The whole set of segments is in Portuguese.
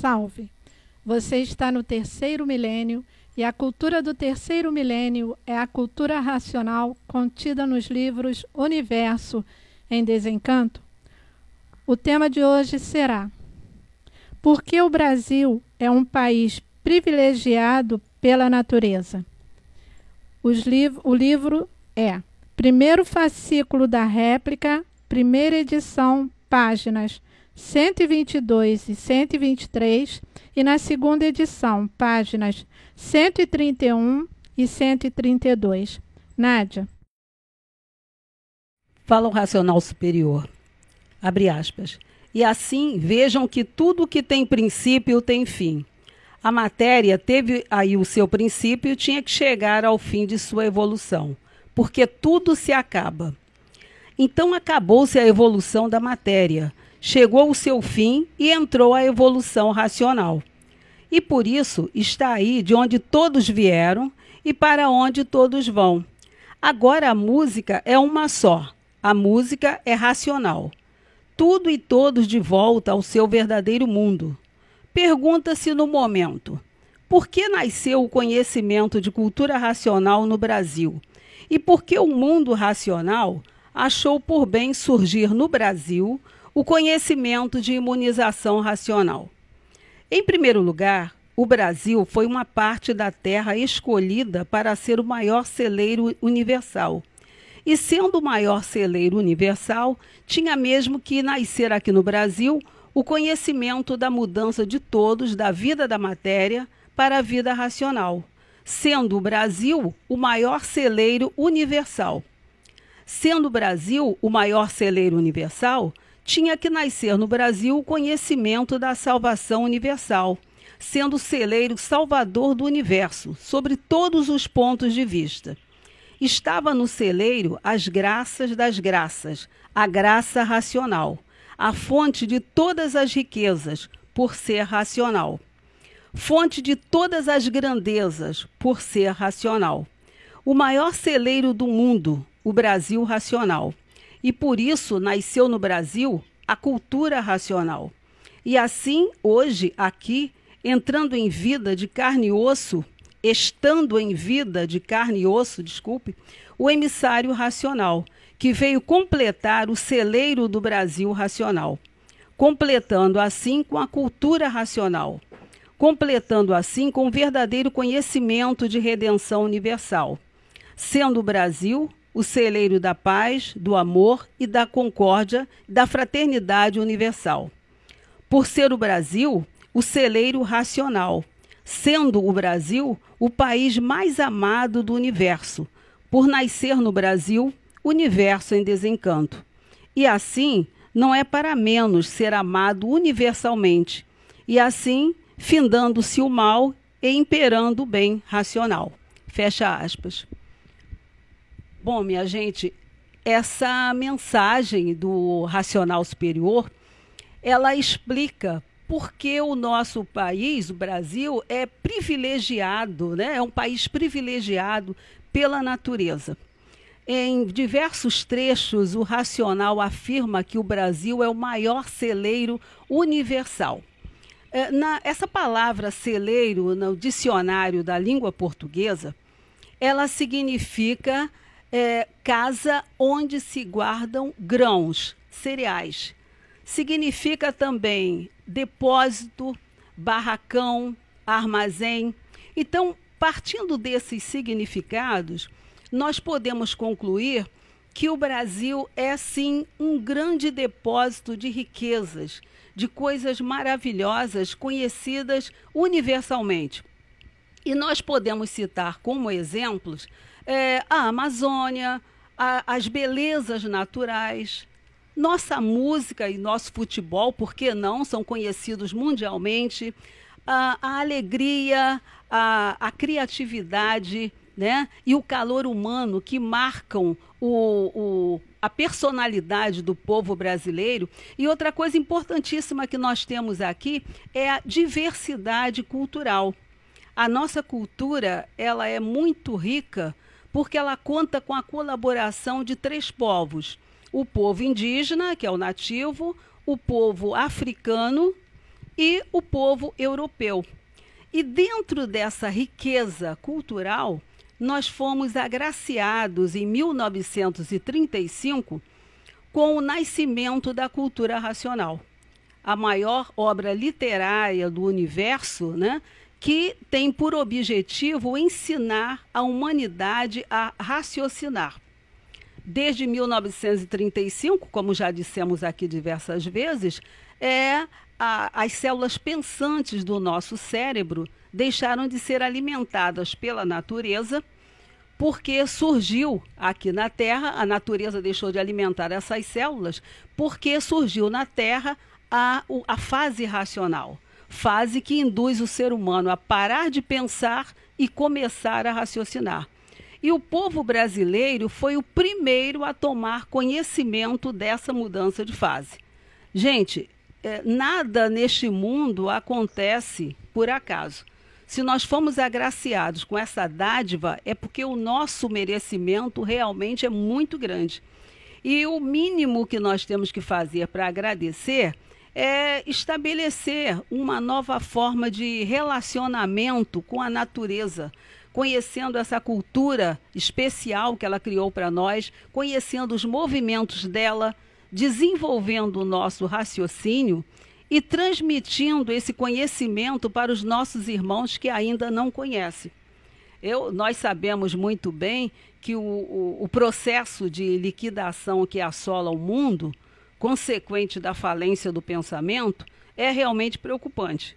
Salve! Você está no terceiro milênio e a cultura do terceiro milênio é a cultura racional contida nos livros Universo em Desencanto. O tema de hoje será: Por que o Brasil é um país privilegiado pela natureza? Liv o livro é primeiro fascículo da réplica, primeira edição, páginas 122 e 123, e na segunda edição, páginas 131 e 132. Nádia. Fala o racional superior. Abre aspas. E assim vejam que tudo que tem princípio tem fim. A matéria teve aí o seu princípio tinha que chegar ao fim de sua evolução, porque tudo se acaba. Então acabou-se a evolução da matéria, chegou o seu fim e entrou a evolução racional. E por isso está aí de onde todos vieram e para onde todos vão. Agora a música é uma só, a música é racional. Tudo e todos de volta ao seu verdadeiro mundo. Pergunta-se no momento: por que nasceu o conhecimento de cultura racional no Brasil? E por que o mundo racional achou por bem surgir no Brasil o conhecimento de imunização racional. Em primeiro lugar, o Brasil foi uma parte da terra escolhida para ser o maior celeiro universal. E sendo o maior celeiro universal, tinha mesmo que nascer aqui no Brasil o conhecimento da mudança de todos da vida da matéria para a vida racional, sendo o Brasil o maior celeiro universal. Sendo o Brasil o maior celeiro universal, tinha que nascer no Brasil o conhecimento da salvação universal, sendo o celeiro salvador do universo, sobre todos os pontos de vista. Estava no celeiro as graças das graças, a graça racional, a fonte de todas as riquezas, por ser racional, fonte de todas as grandezas, por ser racional. O maior celeiro do mundo, o Brasil racional e por isso nasceu no Brasil a cultura racional. E assim, hoje, aqui, entrando em vida de carne e osso, estando em vida de carne e osso, desculpe, o emissário racional, que veio completar o celeiro do Brasil racional, completando assim com a cultura racional, completando assim com o verdadeiro conhecimento de redenção universal, sendo o Brasil o celeiro da paz, do amor e da concórdia, da fraternidade universal. Por ser o Brasil, o celeiro racional, sendo o Brasil o país mais amado do universo, por nascer no Brasil, universo em desencanto. E assim, não é para menos ser amado universalmente, e assim, findando-se o mal e imperando o bem racional. Fecha aspas. Bom, minha gente, essa mensagem do racional superior, ela explica que o nosso país, o Brasil, é privilegiado, né? é um país privilegiado pela natureza. Em diversos trechos, o racional afirma que o Brasil é o maior celeiro universal. É, na, essa palavra celeiro, no dicionário da língua portuguesa, ela significa é, casa onde se guardam grãos, cereais. Significa também depósito, barracão, armazém. Então, partindo desses significados, nós podemos concluir que o Brasil é sim um grande depósito de riquezas, de coisas maravilhosas conhecidas universalmente. E nós podemos citar como exemplos é, a Amazônia, a, as belezas naturais. Nossa música e nosso futebol, por que não, são conhecidos mundialmente. A, a alegria, a, a criatividade né? e o calor humano que marcam o, o, a personalidade do povo brasileiro. E outra coisa importantíssima que nós temos aqui é a diversidade cultural. A nossa cultura ela é muito rica porque ela conta com a colaboração de três povos: o povo indígena, que é o nativo, o povo africano e o povo europeu. E dentro dessa riqueza cultural, nós fomos agraciados em 1935 com o nascimento da cultura racional, a maior obra literária do universo, né, que tem por objetivo ensinar a humanidade a raciocinar. Desde 1935, como já dissemos aqui diversas vezes, é a, as células pensantes do nosso cérebro deixaram de ser alimentadas pela natureza, porque surgiu aqui na Terra, a natureza deixou de alimentar essas células, porque surgiu na Terra a, a fase racional fase que induz o ser humano a parar de pensar e começar a raciocinar. E o povo brasileiro foi o primeiro a tomar conhecimento dessa mudança de fase. Gente, é, nada neste mundo acontece por acaso. Se nós fomos agraciados com essa dádiva, é porque o nosso merecimento realmente é muito grande. E o mínimo que nós temos que fazer para agradecer é estabelecer uma nova forma de relacionamento com a natureza, conhecendo essa cultura especial que ela criou para nós, conhecendo os movimentos dela, desenvolvendo o nosso raciocínio e transmitindo esse conhecimento para os nossos irmãos que ainda não conhecem. Eu, nós sabemos muito bem que o, o, o processo de liquidação que assola o mundo consequente da falência do pensamento é realmente preocupante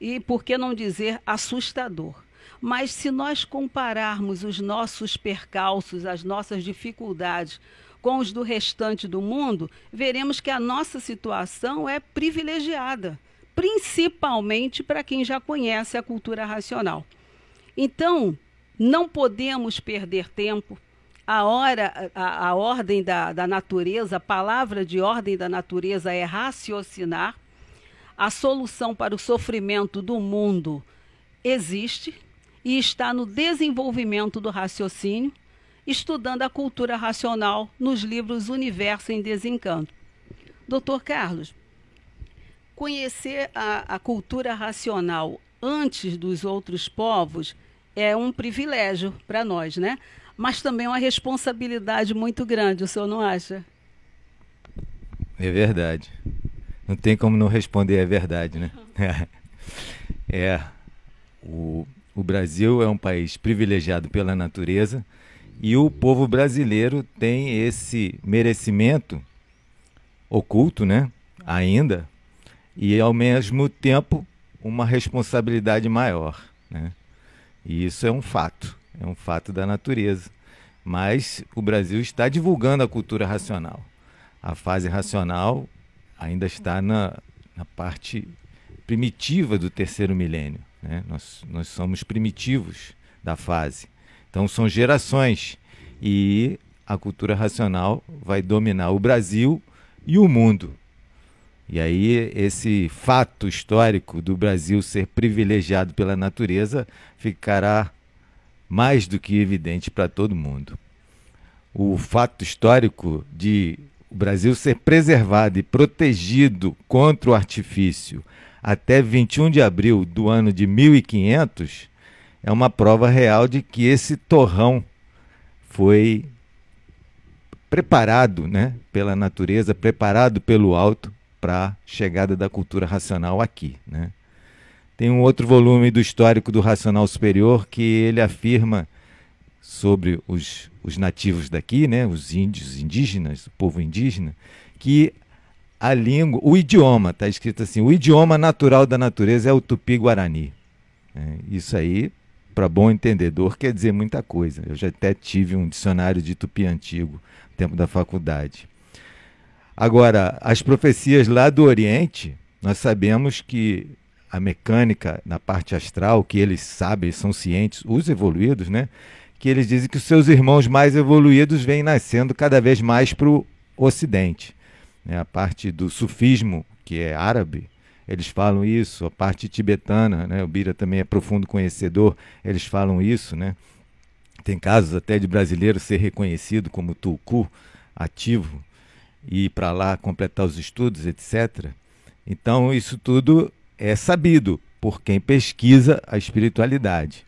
e, por que não dizer, assustador. Mas se nós compararmos os nossos percalços, as nossas dificuldades com os do restante do mundo, veremos que a nossa situação é privilegiada, principalmente para quem já conhece a cultura racional. Então, não podemos perder tempo, a, hora, a, a ordem da, da natureza, a palavra de ordem da natureza é raciocinar. A solução para o sofrimento do mundo existe e está no desenvolvimento do raciocínio, estudando a cultura racional nos livros Universo em Desencanto. Doutor Carlos, conhecer a, a cultura racional antes dos outros povos é um privilégio para nós, né? mas também uma responsabilidade muito grande, o senhor não acha? É verdade. Não tem como não responder, é verdade, né? é. O, o Brasil é um país privilegiado pela natureza e o povo brasileiro tem esse merecimento oculto, né? Ainda, e ao mesmo tempo uma responsabilidade maior, né? E isso é um fato. É um fato da natureza. Mas o Brasil está divulgando a cultura racional. A fase racional ainda está na, na parte primitiva do terceiro milênio. Né? Nós, nós somos primitivos da fase. Então são gerações. E a cultura racional vai dominar o Brasil e o mundo. E aí, esse fato histórico do Brasil ser privilegiado pela natureza ficará mais do que evidente para todo mundo. O fato histórico de o Brasil ser preservado e protegido contra o artifício até 21 de abril do ano de 1500 é uma prova real de que esse torrão foi preparado né, pela natureza, preparado pelo alto para a chegada da cultura racional aqui. Né? Tem um outro volume do Histórico do Racional Superior que ele afirma sobre os, os nativos daqui, né, os índios indígenas, o povo indígena, que a língua, o idioma, está escrito assim, o idioma natural da natureza é o tupi-guarani. É, isso aí, para bom entendedor, quer dizer muita coisa. Eu já até tive um dicionário de tupi antigo, no tempo da faculdade. Agora, as profecias lá do Oriente, nós sabemos que a mecânica na parte astral, que eles sabem, são cientes, os evoluídos, né? Que eles dizem que os seus irmãos mais evoluídos vêm nascendo cada vez mais para o Ocidente. Né? A parte do sufismo, que é árabe, eles falam isso. A parte tibetana, né? o Bira também é profundo conhecedor, eles falam isso. Né? Tem casos até de brasileiro ser reconhecido como tulku, ativo, e ir para lá completar os estudos, etc. Então, isso tudo é sabido por quem pesquisa a espiritualidade.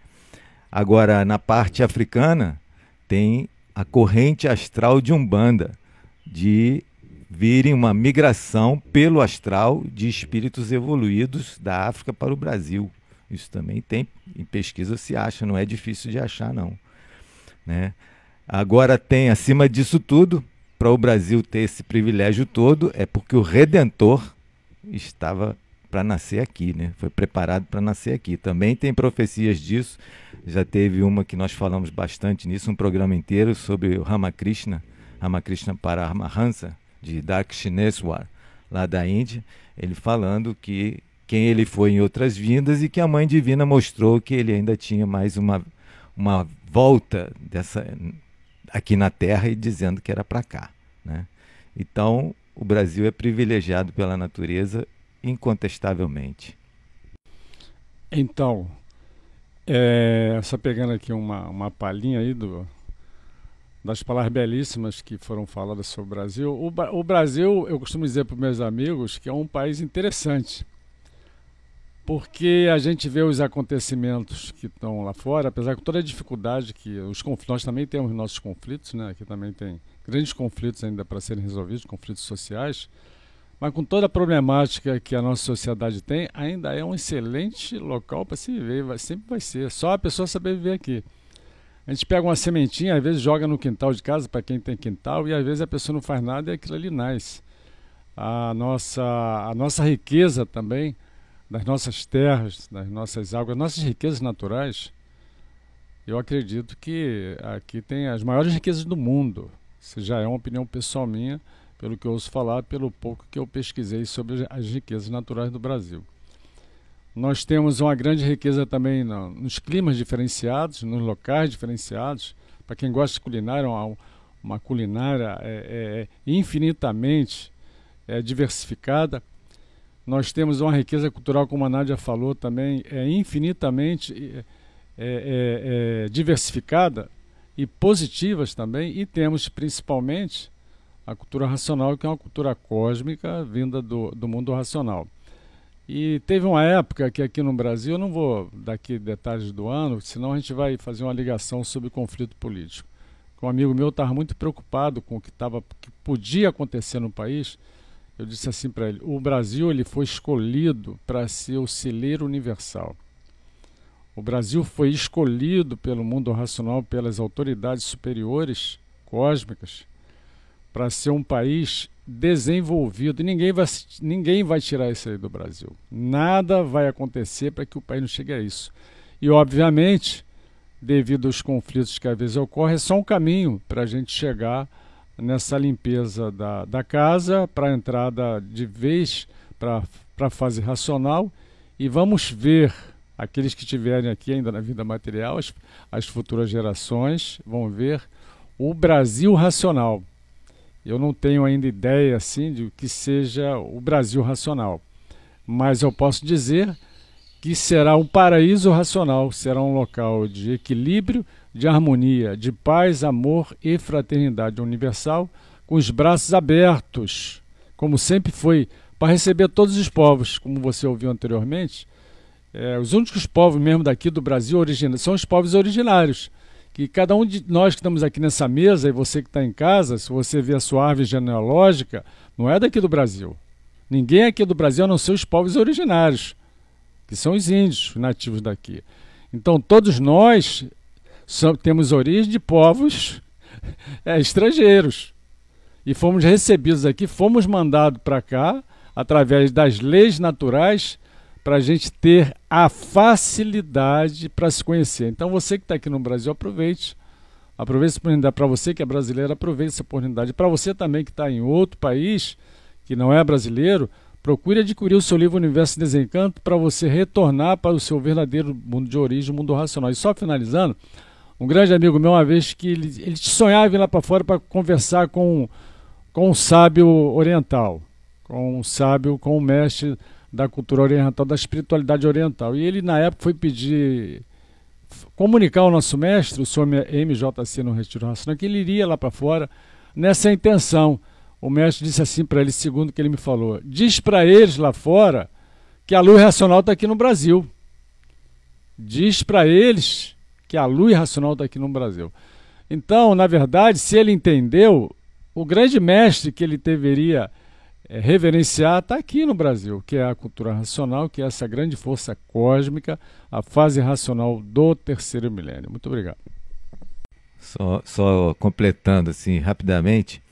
Agora, na parte africana, tem a corrente astral de Umbanda, de virem uma migração pelo astral de espíritos evoluídos da África para o Brasil. Isso também tem, em pesquisa se acha, não é difícil de achar, não. Né? Agora tem, acima disso tudo, para o Brasil ter esse privilégio todo, é porque o Redentor estava para nascer aqui, né? Foi preparado para nascer aqui. Também tem profecias disso. Já teve uma que nós falamos bastante nisso, um programa inteiro sobre o Ramakrishna, Ramakrishna Paramahansa, de Dakshineswar, lá da Índia, ele falando que quem ele foi em outras vindas e que a mãe divina mostrou que ele ainda tinha mais uma uma volta dessa aqui na Terra e dizendo que era para cá, né? Então, o Brasil é privilegiado pela natureza incontestavelmente. Então, é, só pegando aqui uma, uma palhinha aí do, das palavras belíssimas que foram faladas sobre o Brasil. O, o Brasil, eu costumo dizer para meus amigos, que é um país interessante, porque a gente vê os acontecimentos que estão lá fora, apesar de toda a dificuldade que os conflitos, nós também temos nossos conflitos, né? Aqui também tem grandes conflitos ainda para serem resolvidos, conflitos sociais. Mas com toda a problemática que a nossa sociedade tem, ainda é um excelente local para se viver, vai, sempre vai ser. Só a pessoa saber viver aqui. A gente pega uma sementinha, às vezes joga no quintal de casa, para quem tem quintal, e às vezes a pessoa não faz nada e aquilo ali nasce. A nossa, a nossa riqueza também, das nossas terras, das nossas águas, nossas riquezas naturais, eu acredito que aqui tem as maiores riquezas do mundo. Isso já é uma opinião pessoal minha, pelo que ouço falar, pelo pouco que eu pesquisei sobre as riquezas naturais do Brasil. Nós temos uma grande riqueza também no, nos climas diferenciados, nos locais diferenciados. Para quem gosta de culinária, uma, uma culinária é, é, é, infinitamente é, diversificada. Nós temos uma riqueza cultural, como a Nádia falou também, é infinitamente é, é, diversificada e positivas também. E temos, principalmente, a cultura racional, que é uma cultura cósmica vinda do, do mundo racional. E teve uma época que aqui no Brasil, eu não vou dar aqui detalhes do ano, senão a gente vai fazer uma ligação sobre conflito político. Um amigo meu estava muito preocupado com o que, tava, que podia acontecer no país. Eu disse assim para ele: o Brasil ele foi escolhido para ser o celeiro universal. O Brasil foi escolhido pelo mundo racional, pelas autoridades superiores cósmicas, para ser um país desenvolvido. Ninguém vai, ninguém vai tirar isso aí do Brasil. Nada vai acontecer para que o país não chegue a isso. E, obviamente, devido aos conflitos que às vezes ocorrem, é só um caminho para a gente chegar nessa limpeza da, da casa, para a entrada de vez para a fase racional. E vamos ver aqueles que tiverem aqui ainda na vida material, as, as futuras gerações vão ver o Brasil racional. Eu não tenho ainda ideia assim de que seja o Brasil racional, mas eu posso dizer que será um paraíso racional, será um local de equilíbrio, de harmonia, de paz, amor e fraternidade universal, com os braços abertos, como sempre foi, para receber todos os povos, como você ouviu anteriormente. É, os únicos povos mesmo daqui do Brasil originários são os povos originários que cada um de nós que estamos aqui nessa mesa e você que está em casa, se você vê a sua árvore genealógica, não é daqui do Brasil. Ninguém aqui do Brasil, a não ser os povos originários, que são os índios nativos daqui. Então, todos nós temos origem de povos é, estrangeiros. E fomos recebidos aqui, fomos mandados para cá através das leis naturais para a gente ter a facilidade para se conhecer. Então você que está aqui no Brasil, aproveite. Aproveite essa oportunidade para você que é brasileiro, aproveite essa oportunidade. Para você também que está em outro país, que não é brasileiro, procure adquirir o seu livro Universo Desencanto para você retornar para o seu verdadeiro mundo de origem, mundo racional. E só finalizando, um grande amigo meu, uma vez que ele, ele sonhava ir lá para fora para conversar com, com um sábio oriental, com um sábio, com um mestre da cultura oriental, da espiritualidade oriental. E ele, na época, foi pedir, comunicar ao nosso mestre, o senhor MJC no Retiro Racional, que ele iria lá para fora nessa intenção. O mestre disse assim para ele, segundo o que ele me falou: diz para eles lá fora que a luz racional está aqui no Brasil. Diz para eles que a luz racional está aqui no Brasil. Então, na verdade, se ele entendeu, o grande mestre que ele deveria é, reverenciar está aqui no Brasil, que é a cultura racional, que é essa grande força cósmica, a fase racional do terceiro milênio. Muito obrigado. Só, só completando assim rapidamente,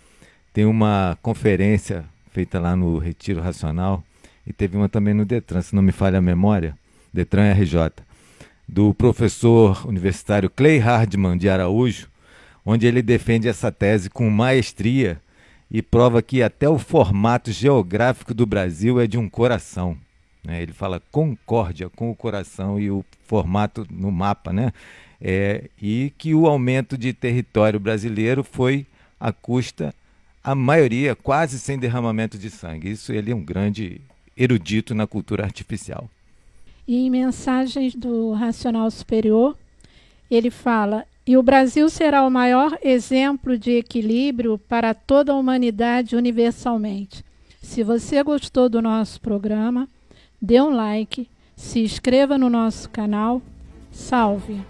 tem uma conferência feita lá no Retiro Racional e teve uma também no Detran, se não me falha a memória, Detran RJ, do professor universitário Clay Hardman de Araújo, onde ele defende essa tese com maestria e prova que até o formato geográfico do Brasil é de um coração. Né? Ele fala concórdia com o coração e o formato no mapa, né? É, e que o aumento de território brasileiro foi à custa, a maioria, quase sem derramamento de sangue. Isso ele é um grande erudito na cultura artificial. E em Mensagens do Racional Superior, ele fala: e o Brasil será o maior exemplo de equilíbrio para toda a humanidade universalmente. Se você gostou do nosso programa, dê um like, se inscreva no nosso canal. Salve!